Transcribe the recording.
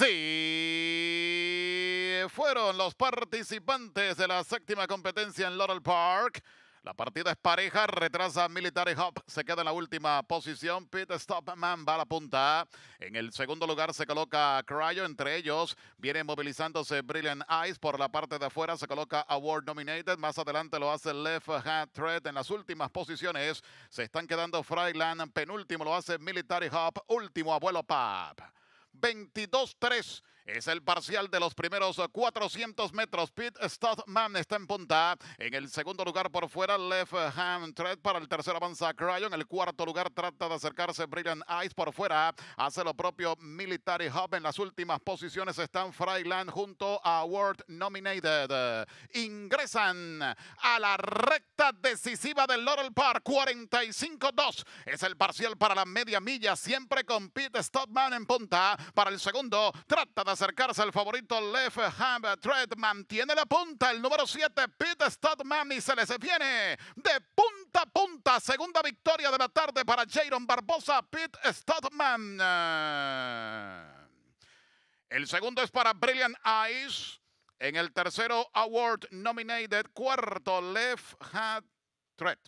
Sí, fueron los participantes de la séptima competencia en Laurel Park. La partida es pareja, retrasa Military Hop, se queda en la última posición. Pit Stopman va a la punta. En el segundo lugar se coloca Cryo, entre ellos viene movilizándose Brilliant Eyes por la parte de afuera. Se coloca Award Nominated, más adelante lo hace Left Hand Thread en las últimas posiciones. Se están quedando Fryland, penúltimo lo hace Military Hop, último abuelo Pap. 22-3 es el parcial de los primeros 400 metros. Pete Stothman está en punta. En el segundo lugar por fuera, Left Hand Thread. Para el tercero avanza Cryo. En el cuarto lugar trata de acercarse Brilliant Ice por fuera. Hace lo propio Military Hub. En las últimas posiciones están Fryland junto a World Nominated. Ingresan a la recta decisiva del Laurel Park. 45-2 es el parcial para la media milla. Siempre con Pete Stothman en punta. Para el segundo trata de acercarse al favorito Left Hand Thread. Mantiene la punta el número 7, Pete Stodman. y se les viene de punta a punta. Segunda victoria de la tarde para Jaron Barbosa, Pete Stodman. El segundo es para Brilliant Eyes. En el tercero, Award Nominated. Cuarto, Left Hand Threat.